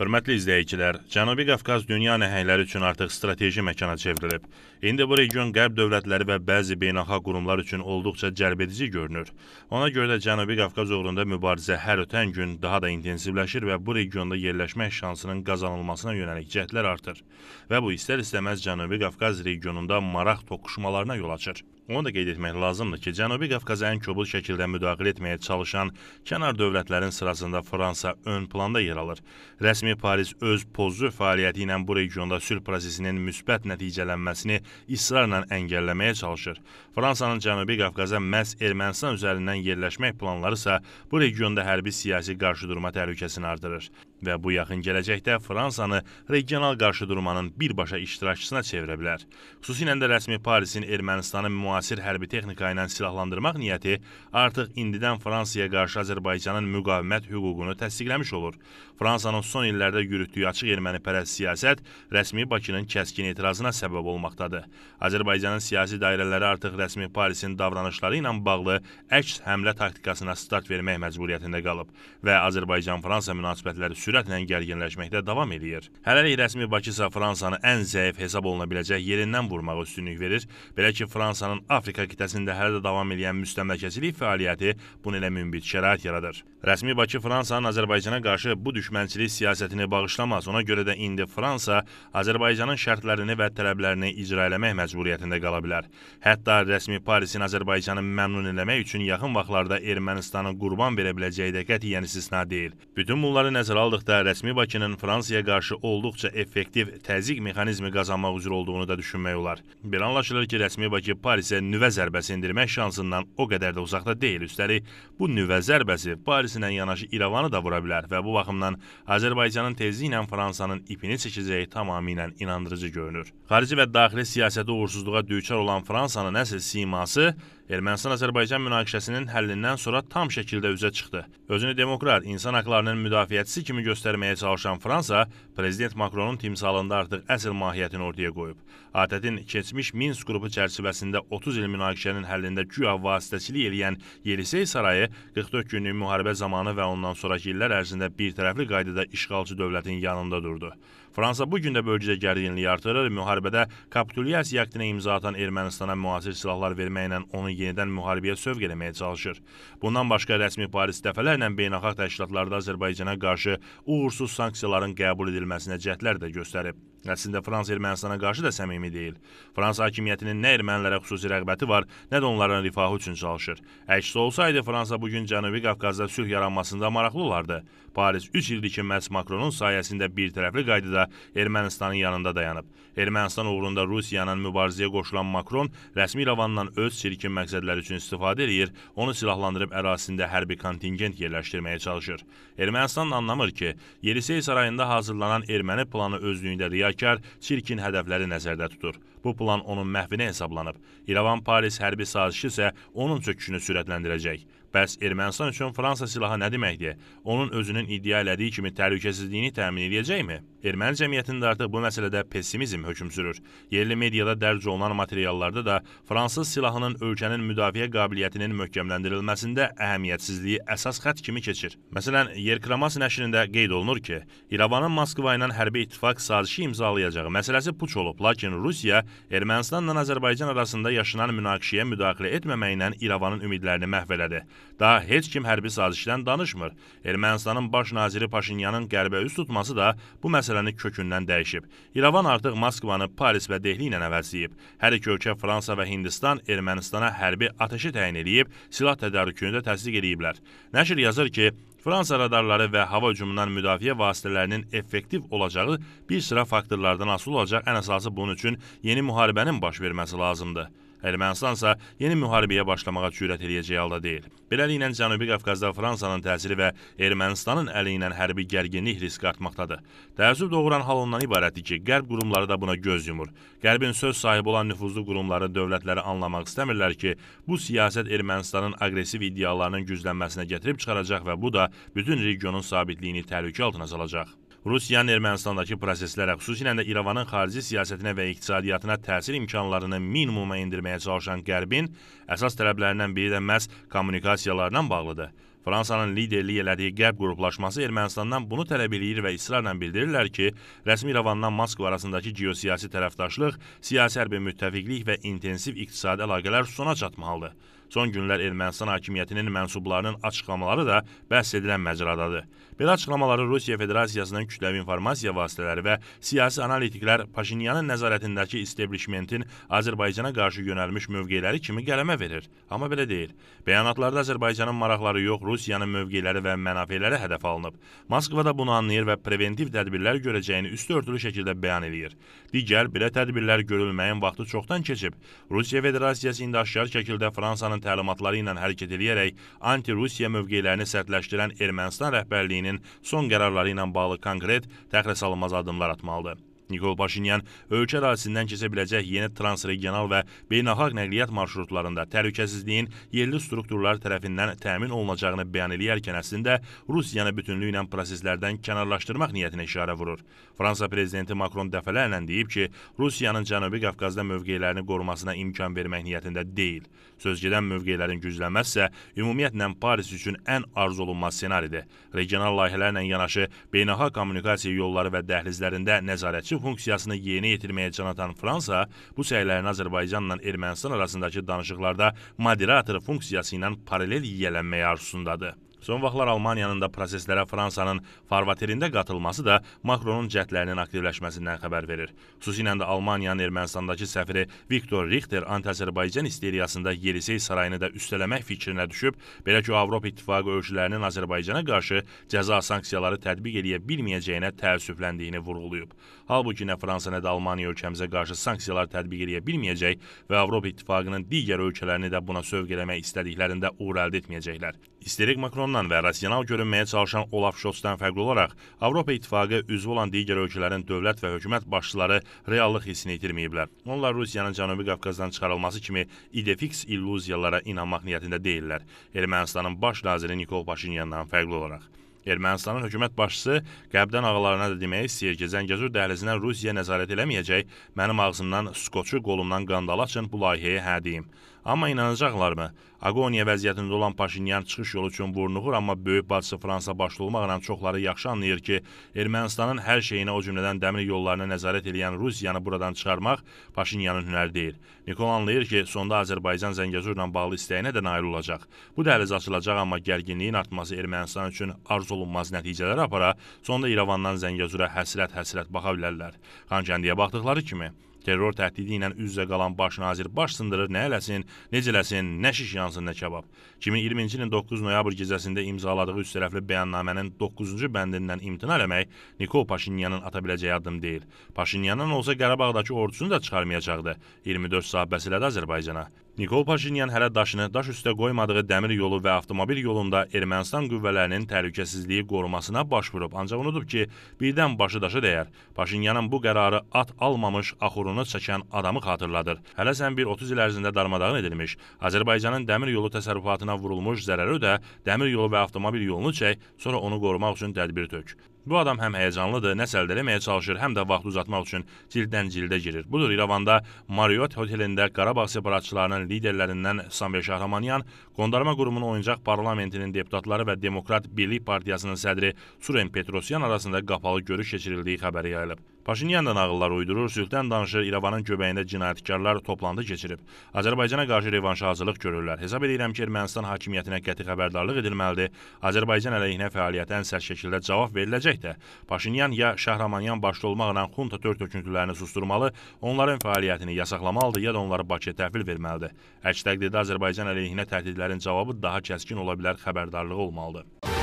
Hörmətli izləyicilər, Cənubi Qafqaz dünya nəhəngləri üçün artıq strateji məkana çevrilib. İndi bu region qərb dövlətləri və bəzi beynəlxalq qurumlar üçün olduqca cəlbedici görünür. Ona görə də Cənubi Qafqaz uğrunda mübarizə hər ötən gün daha da intensivləşir və bu regionda yerləşmək şansının qazanılmasına yönəlik cəhdlər artır və bu istər-istəməz Cənubi Qafqaz regionunda maraq toqquşmalarına yol açır. Onu da qeyd etmək lazımdır ki, Cənubi Qafqaza ən kobud şəkildə müdaxilə etməyə çalışan kənar dövlətlərin sırasında Fransa ön planda yer alır. Rəsmi Paris öz pozlu fəaliyyəti ilə bu regionda sülh prosesinin müsbət nəticələnməsini israrla əngəlləməyə çalışır. Fransanın Cənubi Qafqaza məhz Ermənistan üzərindən yerləşmək planları isə bu regionda hərbi siyasi qarşıdurma təhlükəsini artırır və bu yaxın gələcəkdə Fransanı regional qarşıdurmanın birbaşa iştirakçısına çevirə bilər. Xüsusilə də rəsmi Parisin Ermənistanı müasir hərbi texnika ilə silahlandırmaq niyyəti artıq indidən Fransaya qarşı Azərbaycanın müqavimət hüququnu təsdiqləmiş olur. Fransanın son illərdə yürütdüyü açıq ermənipərəst siyasət rəsmi Bakının kəskin etirazına səbəb olmaqdadır. Azərbaycanın siyasi dairələri artıq rəsmi Parisin davranışları ilə bağlı əks həmlə taktikasına start vermək məcburiyyətində qalıb və Azərbaycan-Fransa münasibətləri sürür sürətlə gərginləşməkdə davam eləyir. Hələlik rəsmi Bakı isə Fransanı ən zəif hesab oluna biləcək yerindən vurmağa üstünlük verir. Belə ki, Fransanın Afrika qitəsində hələ də davam eləyən müstəmləkəçilik fəaliyyəti bunun elə münbit şərait yaradır. Rəsmi Bakı Fransanın Azərbaycana qarşı bu düşmənçilik siyasətini bağışlamaz. Ona görə də indi Fransa Azərbaycanın şərtlərini və tələblərini icra eləmək məcburiyyətində qala bilər. Hətta rəsmi Parisin Azərbaycanı məmnun eləmək üçün yaxın vaxtlarda Ermənistanı qurban verə biləcəyi də qətiyyən istisna deyil. Bütün bunları nəzərə aldıq hazırlıqda rəsmi Bakının Fransaya qarşı olduqca effektiv təzyiq mexanizmi qazanmaq üzrə olduğunu da düşünmək olar. Bir anlaşılır ki, rəsmi Bakı Parisə nüvə zərbəsi endirmək şansından o qədər də uzaqda deyil. Üstəlik, bu nüvə zərbəsi Parislə yanaşı İrəvanı da vura bilər və bu baxımdan Azərbaycanın tezliklə Fransanın ipini çəkəcəyi tamamilə inandırıcı görünür. Xarici və daxili siyasəti uğursuzluğa düçar olan Fransanın əsl siması Ermənistan-Azərbaycan münaqişəsinin həllindən sonra tam şəkildə üzə çıxdı. Özünü demokrat, insan haqlarının müdafiəçisi kimi göstərməyə çalışan Fransa prezident Makronun timsalında artıq əsl mahiyyətini ortaya qoyub. Adətin keçmiş Minsk qrupu çərçivəsində 30 il münaqişənin həllində güya vasitəçilik eləyən Yelisey sarayı 44 günlük müharibə zamanı və ondan sonrakı illər ərzində birtərəfli qaydada işğalçı dövlətin yanında durdu. Fransa bu gün də bölgədə gərginliyi artırır, müharibədə kapitulyasiya aktinə imza atan Ermənistana müasir silahlar verməklə onu yenidən müharibəyə sövq eləməyə çalışır. Bundan başqa rəsmi Paris dəfələrlə beynəlxalq təşkilatlarda Azərbaycana qarşı uğursuz sanksiyaların qəbul edilməsi edilməsinə cəhdlər də göstərib. Əslində Fransa Ermənistana qarşı da səmimi deyil. Fransa hakimiyyətinin nə ermənilərə xüsusi rəğbəti var, nə də onların rifahı üçün çalışır. Əksi olsaydı Fransa bu gün Cənubi Qafqazda sülh yaranmasında maraqlı olardı. Paris 3 ildir ki, məhz Makronun sayəsində birtərəfli qaydada Ermənistanın yanında dayanıb. Ermənistan uğrunda Rusiyanın mübarizəyə qoşulan Makron rəsmi İrəvandan öz çirkin məqsədləri üçün istifadə eləyir, onu silahlandırıb ərazisində hərbi kontingent yerləşdirməyə çalışır. Ermənistan anlamır er ki, Yelisey sarayında hazırlanan erməni planı özlüyündə riyaziyyət iştirakar çirkin hədəfləri nəzərdə tutur. Bu plan onun məhvinə hesablanıb. İrəvan-Paris hərbi sazişi isə onun çöküşünü sürətləndirəcək. Bəs Ermənistan üçün Fransa silahı nə deməkdir? Onun özünün iddia elədiyi kimi təhlükəsizliyini təmin edəcəkmi? Erməni cəmiyyətində artıq bu məsələdə pessimizm hökm sürür. Yerli mediada dərc olunan materiallarda da fransız silahının ölkənin müdafiə qabiliyyətinin möhkəmləndirilməsində əhəmiyyətsizliyi əsas xətt kimi keçir. Məsələn, Yerkramas nəşrində qeyd olunur ki, İrəvanın Moskva ilə hərbi ittifaq sazişi imzalayacağı məsələsi puç olub, lakin Rusiya Ermənistanla Azərbaycan arasında yaşanan münaqişəyə müdaxilə etməməklə İrəvanın ümidlərini məhv elədi. Daha heç kim hərbi sazişdən danışmır. Ermənistanın baş naziri Paşinyanın qərbə üz tutması da bu məsələni kökündən dəyişib. İrəvan artıq Moskvanı Paris və Dehli ilə əvəzləyib. Hər iki ölkə Fransa və Hindistan Ermənistana hərbi atəşi təyin edib, silah tədarükünü də təsdiq ediblər. Nəşr yazır ki, Fransa radarları və hava hücumundan müdafiə vasitələrinin effektiv olacağı bir sıra faktorlardan asılı olacaq. Ən əsası bunun üçün yeni müharibənin baş verməsi lazımdır. Ermənistansa yeni müharibəyə başlamağa cürət eləyəcəyi halda deyil. Beləliklə Cənubi Qafqazda Fransanın təsiri və Ermənistanın əli ilə hərbi gərginlik riski artmaqdadır. Təəssüf doğuran hal ondan ibarətdir ki, qərb qurumları da buna göz yumur. Qərbin söz sahibi olan nüfuzlu qurumları dövlətləri anlamaq istəmirlər ki, bu siyasət Ermənistanın aqressiv iddialarının güclənməsinə gətirib çıxaracaq və bu da bütün regionun sabitliyini təhlükə altına salacaq. Rusiyanın Ermənistandakı proseslərə, xüsusilə də İrəvanın xarici siyasətinə və iqtisadiyyatına təsir imkanlarını minimuma endirməyə çalışan Qərbin əsas tələblərindən biri də məhz kommunikasiyalarla bağlıdır. Fransanın liderliyi elədiyi Qərb qruplaşması Ermənistandan bunu tələb eləyir və israrla bildirirlər ki, rəsmi İrəvandan Moskva arasındakı geosiyasi tərəfdaşlıq, siyasi hərbi müttəfiqlik və intensiv iqtisadi əlaqələr sona çatmalıdır. Son günlər Ermənistan hakimiyyətinin mənsublarının açıqlamaları da bəhs edilən məcradadır. Belə açıqlamaları Rusiya Federasiyasının kütləvi informasiya vasitələri və siyasi analitiklər Paşinyanın nəzarətindəki isteblişmentin Azərbaycana qarşı yönəlmiş mövqeləri kimi qələmə verir. Amma belə deyil. Bəyanatlarda Azərbaycanın maraqları yox, Rusiyanın mövqeləri və mənafeləri hədəf alınıb. Moskva da bunu anlayır və preventiv tədbirlər görəcəyini üstüörtülü şəkildə bəyan eləyir. Digər belə tədbirlər görülməyin vaxtı çoxdan keçib. Rusiya Federasiyası indi aşkar şəkildə Fransanın Rusiyanın təlimatları ilə hərəkət edərək anti-Rusiya mövqelərini sərtləşdirən Ermənistan rəhbərliyinin son qərarları ilə bağlı konkret, təxirəsalınmaz addımlar atmalıdır. Nikol Paşinyan ölkə ərazisindən keçə biləcək yeni transregional və beynəlxalq nəqliyyat marşrutlarında təhlükəsizliyin yerli strukturlar tərəfindən təmin olunacağını bəyan edərkən əslində Rusiyanı bütünlüklə proseslərdən kənarlaşdırmaq niyyətinə işarə vurur. Fransa prezidenti Macron dəfələrlə deyib ki, Rusiyanın Cənubi Qafqazda mövqeylərini qorumasına imkan vermək niyyətində deyil. Sözgedən mövqeylərin güclənməzsə, ümumiyyətlə Paris üçün ən arzu olunmaz ssenaridir. Regional layihələrlə yanaşı beynəlxalq kommunikasiya yolları və dəhlizlərində nəzarətçi konsul funksiyasını yerinə yetirməyə can atan Fransa bu səylərini Azərbaycanla Ermənistan arasındakı danışıqlarda moderator funksiyası ilə paralel yiyələnməyə arzusundadır. Son vaxtlar Almaniyanın da proseslərə Fransanın farvaterində qatılması da Makronun cəhdlərinin aktivləşməsindən xəbər verir. Xüsusilə də Almaniyanın Ermənistandakı səfiri Viktor Richter anti-Azərbaycan isteriyasında Yelisey sarayını da üstələmək fikrinə düşüb, belə ki, Avropa İttifaqı ölçülərinin Azərbaycana qarşı cəza sanksiyaları tətbiq edə bilməyəcəyinə təəssüfləndiyini vurğulayıb. Halbuki nə Fransa nə də Almaniya ölkəmizə qarşı sanksiyalar tətbiq edə bilməyəcək və Avropa İttifaqının digər ölkələrini də buna sövq eləmək istədiklərində uğur əldə etməyəcəklər. İsterik Makrondan və rasional görünməyə çalışan Olaf Scholz-dan fərqli olaraq Avropa İttifaqı üzvü olan digər ölkələrin dövlət və hökumət başçıları reallıq hissini itirməyiblər. Onlar Rusiyanın Cənubi Qafqazdan çıxarılması kimi idefiks illüziyalara inanmaq niyyətində deyillər. Ermənistanın baş naziri Nikol Paşinyandan fərqli olaraq. Ermənistanın hökumət başçısı Qəbdən ağalarına da demək istəyir ki, Zəngəzur dəhlizinə Rusiya nəzarət eləməyəcək, mənim ağzımdan skoçu qolumdan qandal açın bu layihəyə hə deyim. Amma inanacaqlarmı? Aqoniya vəziyyətində olan Paşinyan çıxış yolu üçün vurnuxur, amma böyük bacısı Fransa başda olmaqla çoxları yaxşı anlayır ki, Ermənistanın hər şeyinə, o cümlədən dəmir yollarına nəzarət edən Rusiyanı buradan çıxarmaq Paşinyanın hünəri deyil. Nikol anlayır ki, sonda Azərbaycan Zəngəzurla bağlı istəyinə də nail olacaq. Bu dəhliz açılacaq, amma gərginliyin artması Ermənistan üçün arzulunmaz nəticələr apara, sonda İrəvandan Zəngəzura həsrət-həsrət baxa bilərlər. Xankəndiyə baxdıqları kimi Terror təhdidi ilə üz-üzə qalan baş nazir baş sındırır, nə eləsin, necə eləsin, nə şiş yansın, nə kebab. 2020-ci ilin 9 noyabr gecəsində imzaladığı üç tərəfli bəyannamənin 9-cu bəndindən imtina eləmək Nikol Paşinyanın ata biləcəyi addım deyil. Paşinyanın olsa Qarabağdakı ordusunu da çıxarmayacaqdı. 24 saat bəs elədi Azərbaycana. Nikol Paşinyan hələ daşını daş üstə qoymadığı dəmir yolu və avtomobil yolunda Ermənistan qüvvələrinin təhlükəsizliyi qorumasına baş vurub, ancaq unudub ki, birdən başı daşı dəyər. Paşinyanın bu qərarı at almamış, axurunu çəkən adamı xatırladır. Hələ sən bir 30 il ərzində darmadağın edilmiş, Azərbaycanın dəmir yolu təsərrüfatına vurulmuş zərəri ödə, dəmir yolu və avtomobil yolunu çək, sonra onu qorumaq üçün tədbir tök. Bu adam həm həyəcanlıdır, nəsə əldə eləməyə çalışır, həm də vaxt uzatmaq üçün cilddən cildə girir. Budur İrəvanda Marriott otelində Qarabağ separatçılarının liderlərindən Samvel Şahramanyan, Qondarma Qurumunun oyuncaq parlamentinin deputatları və Demokrat Birlik Partiyasının sədri Suren Petrosyan arasında qapalı görüş keçirildiyi xəbəri yayılıb. Paşinyan da nağıllar uydurur, sülhdən danışır, İrəvanın göbəyində cinayətkarlar toplandı keçirib. Azərbaycana qarşı revanşazılıq görürlər. Hesab edirəm ki, Ermənistan hakimiyyətinə qəti xəbərdarlıq edilməlidir. Azərbaycan əleyhinə fəaliyyətə ən sərt şəkildə cavab veriləcək də. Paşinyan ya Şahramanyan başda olmaqla xunta tört töküntülərini susturmalı, onların fəaliyyətini yasaklamalıdır, ya da onları Bakıya təhvil verməlidir. Əks təqdirdə Azərbaycan əleyhinə təhdidlərin cavabı daha kəskin ola bilər, xəbərdarlığı olmalıdır.